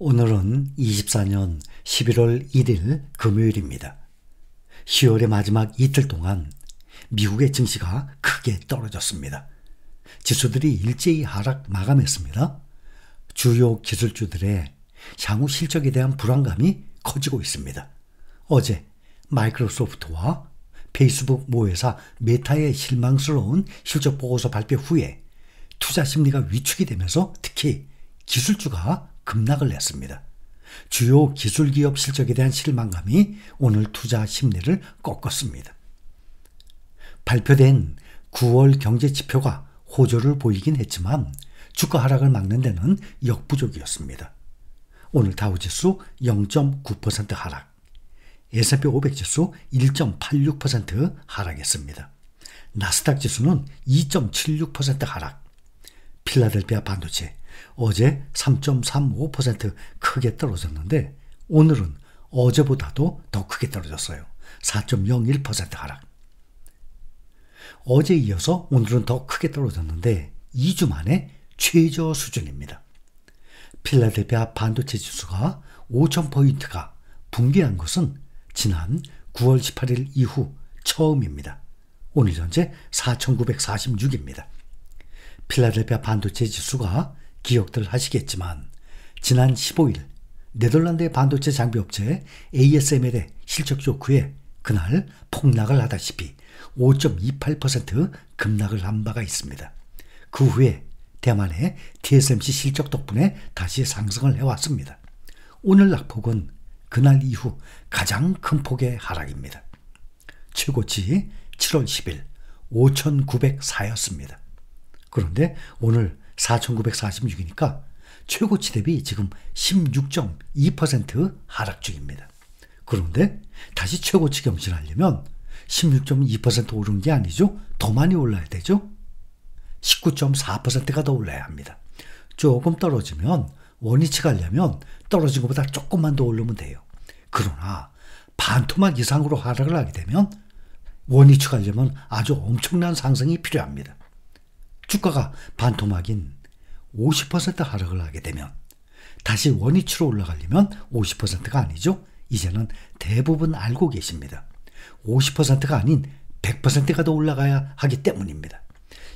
오늘은 24년 11월 1일 금요일입니다. 10월의 마지막 이틀 동안 미국의 증시가 크게 떨어졌습니다. 지수들이 일제히 하락 마감했습니다. 주요 기술주들의 향후 실적에 대한 불안감이 커지고 있습니다. 어제 마이크로소프트와 페이스북 모회사 메타의 실망스러운 실적 보고서 발표 후에 투자 심리가 위축이 되면서 특히 기술주가 급락을 냈습니다 주요 기술 기업 실적에 대한 실망감이 오늘 투자 심리를 꺾었습니다. 발표된 9월 경제 지표가 호조를 보이긴 했지만 주가 하락을 막는 데는 역부족이었습니다. 오늘 다우지수 0.9% 하락, S&P 500 지수 1.86% 하락했습니다. 나스닥 지수는 2.76% 하락, 필라델피아 반도체 어제 3.35% 크게 떨어졌는데 오늘은 어제보다도 더 크게 떨어졌어요. 4.01% 하락. 어제 이어서 오늘은 더 크게 떨어졌는데 2주 만에 최저 수준입니다. 필라델피아 반도체 지수가 5,000포인트가 붕괴한 것은 지난 9월 18일 이후 처음입니다. 오늘 현재 4,946입니다. 필라델피아 반도체 지수가 기억들 하시겠지만 지난 15일 네덜란드의 반도체 장비 업체 ASML의 실적 조크에 그날 폭락을 하다시피 5.28% 급락을 한 바가 있습니다. 그 후에 대만의 TSMC 실적 덕분에 다시 상승을 해왔습니다. 오늘 낙폭은 그날 이후 가장 큰 폭의 하락입니다. 최고치 7월 10일 5,904였습니다. 그런데 오늘 4,946이니까 최고치 대비 지금 16.2% 하락 중입니다. 그런데 다시 최고치 경신하려면 16.2% 오른 게 아니죠. 더 많이 올라야 되죠. 19.4%가 더 올라야 합니다. 조금 떨어지면 원위치 가려면 떨어진 것보다 조금만 더 오르면 돼요. 그러나 반토막 이상으로 하락을 하게 되면 원위치 가려면 아주 엄청난 상승이 필요합니다. 주가가 반토막인 50% 하락을 하게 되면 다시 원위치로 올라가려면 50%가 아니죠. 이제는 대부분 알고 계십니다. 50%가 아닌 100%가 더 올라가야 하기 때문입니다.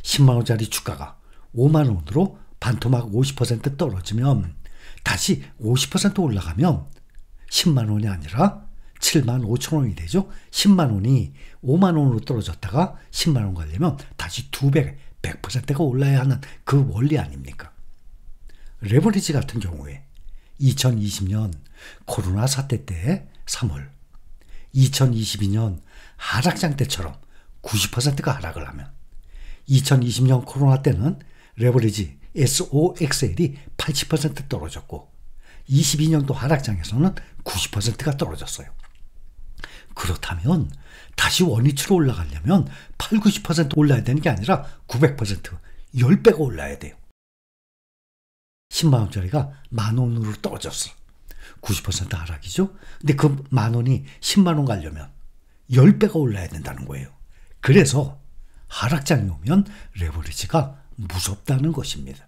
10만원짜리 주가가 5만원으로 반토막 50% 떨어지면 다시 50% 올라가면 10만원이 아니라 7만 5천원이 되죠. 10만원이 5만원으로 떨어졌다가 10만원 가려면 다시 2배, 100%가 올라야 하는 그 원리 아닙니까? 레버리지 같은 경우에 2020년 코로나 사태 때 3월, 2022년 하락장 때처럼 90%가 하락을 하면 2020년 코로나 때는 레버리지 SOXL이 80% 떨어졌고 22년도 하락장에서는 90%가 떨어졌어요. 그렇다면 다시 원위치로 올라가려면 8, 90% 올라야 되는 게 아니라 900%, 10배가 올라야 돼요. 10만원짜리가 만원으로 떨어졌어. 90% 하락이죠? 근데 그 만원이 10만원 가려면 10배가 올라야 된다는 거예요. 그래서 하락장이 오면 레버리지가 무섭다는 것입니다.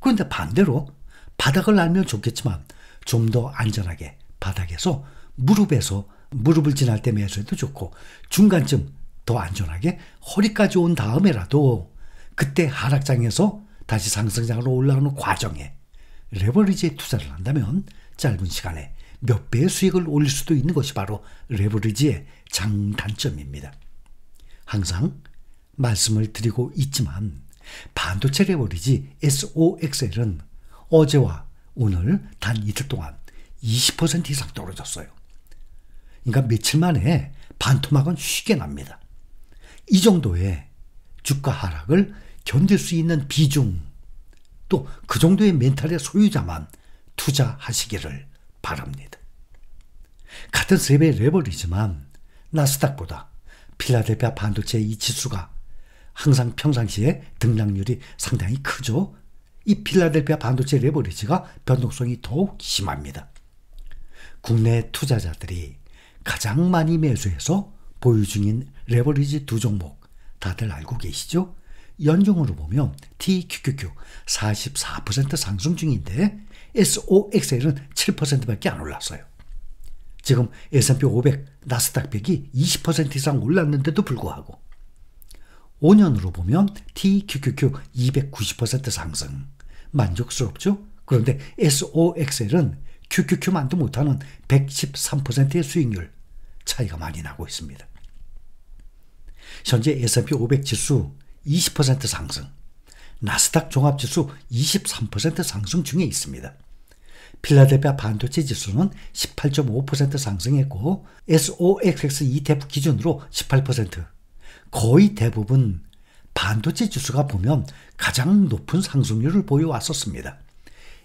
그런데 반대로 바닥을 알면 좋겠지만 좀 더 안전하게 바닥에서 무릎에서 무릎을 지날 때 매수해도 좋고 중간쯤 더 안전하게 허리까지 온 다음에라도 그때 하락장에서 다시 상승장으로 올라가는 과정에 레버리지에 투자를 한다면 짧은 시간에 몇 배의 수익을 올릴 수도 있는 것이 바로 레버리지의 장단점입니다. 항상 말씀을 드리고 있지만 반도체 레버리지 SOXL은 어제와 오늘 단 이틀 동안 20% 이상 떨어졌어요. 그러니까 며칠 만에 반토막은 쉽게 납니다. 이 정도의 주가 하락을 견딜 수 있는 비중 또 그 정도의 멘탈의 소유자만 투자하시기를 바랍니다. 같은 세배 레벨이지만 나스닥보다 필라델피아 반도체의 이 지수가 항상 평상시에 등락률이 상당히 크죠. 이 필라델피아 반도체 레버리지가 변동성이 더욱 심합니다. 국내 투자자들이 가장 많이 매수해서 보유 중인 레버리지 두 종목 다들 알고 계시죠? 연중으로 보면 TQQQ 44% 상승 중인데 SOXL은 7%밖에 안 올랐어요. 지금 S&P 500, 나스닥 100이 20% 이상 올랐는데도 불구하고 5년으로 보면 TQQQ 290% 상승. 만족스럽죠? 그런데 SOXL은 QQQ만도 못하는 113%의 수익률. 차이가 많이 나고 있습니다. 현재 S&P 500 지수 20% 상승, 나스닥 종합지수 23% 상승 중에 있습니다. 필라델피아 반도체 지수는 18.5% 상승했고 SOXX ETF 기준으로 18% 거의 대부분 반도체 지수가 보면 가장 높은 상승률을 보여왔었습니다.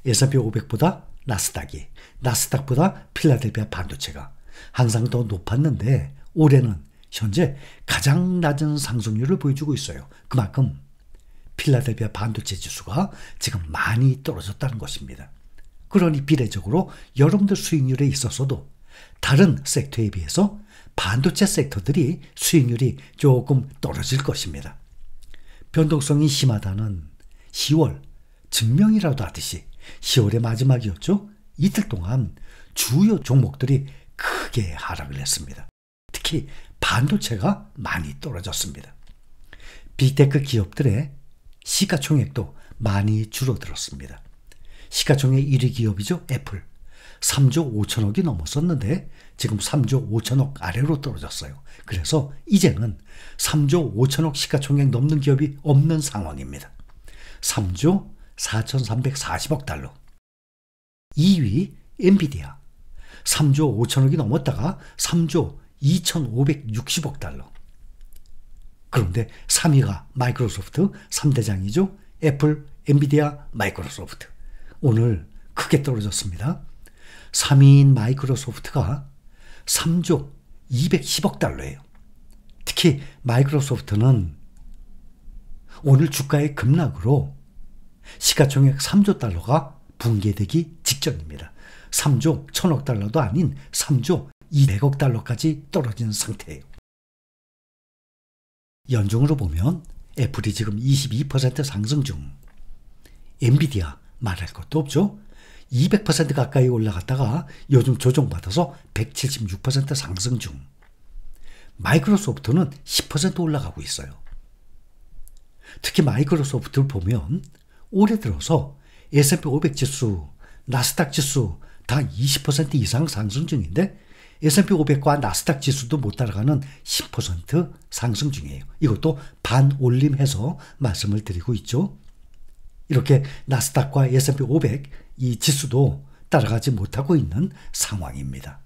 S&P 500보다 나스닥이, 나스닥보다 필라델피아 반도체가, 항상 더 높았는데 올해는 현재 가장 낮은 상승률을 보여주고 있어요. 그만큼 필라델비아 반도체 지수가 지금 많이 떨어졌다는 것입니다. 그러니 비례적으로 여러분들 수익률에 있어서도 다른 섹터에 비해서 반도체 섹터들이 수익률이 조금 떨어질 것입니다. 변동성이 심하다는 10월 증명이라도 하듯이 10월의 마지막이었죠. 이틀 동안 주요 종목들이 크게 하락을 했습니다. 특히 반도체가 많이 떨어졌습니다. 빅테크 기업들의 시가총액도 많이 줄어들었습니다. 시가총액 1위 기업이죠. 애플. 3조 5천억이 넘었었는데 지금 3조 5천억 아래로 떨어졌어요. 그래서 이제는 3조 5천억 시가총액 넘는 기업이 없는 상황입니다. 3조 4,340억 달러. 2위 엔비디아 3조 5천억이 넘었다가 3조 2,560억 달러. 그런데 3위가 마이크로소프트 3대장이죠. 애플, 엔비디아, 마이크로소프트. 오늘 크게 떨어졌습니다. 3위인 마이크로소프트가 3조 210억 달러예요. 특히 마이크로소프트는 오늘 주가의 급락으로 시가총액 3조 달러가 붕괴되기 직전입니다. 3조 1000억 달러도 아닌 3조 200억 달러까지 떨어진 상태예요. 연중으로 보면 애플이 지금 22% 상승 중. 엔비디아 말할 것도 없죠. 200% 가까이 올라갔다가 요즘 조정받아서 176% 상승 중. 마이크로소프트는 10% 올라가고 있어요. 특히 마이크로소프트를 보면 올해 들어서 S&P 500 지수, 나스닥 지수, 다20% 이상 상승 중인데 S&P 500과 나스닥 지수도 못 따라가는 10% 상승 중이에요. 이것도 반올림해서 말씀을 드리고 있죠. 이렇게 나스닥과 S&P 500 이 지수도 따라가지 못하고 있는 상황입니다.